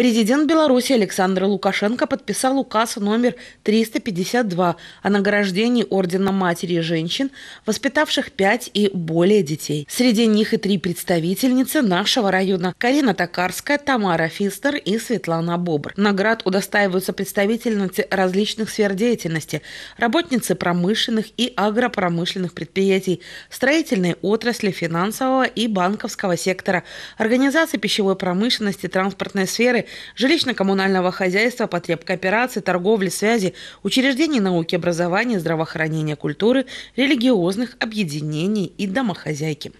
Президент Беларуси Александр Лукашенко подписал указ номер 352 о награждении Ордена Матери и Женщин, воспитавших пять и более детей. Среди них и три представительницы нашего района – Карина Токарская, Тамара Фистер и Светлана Бобр. Наград удостаиваются представительницы различных сфер деятельности, работницы промышленных и агропромышленных предприятий, строительной отрасли, финансового и банковского сектора, организации пищевой промышленности, транспортной сферы, жилищно-коммунального хозяйства, потребкооперации, торговли, связи, учреждений науки, образования, здравоохранения, культуры, религиозных объединений и домохозяйки.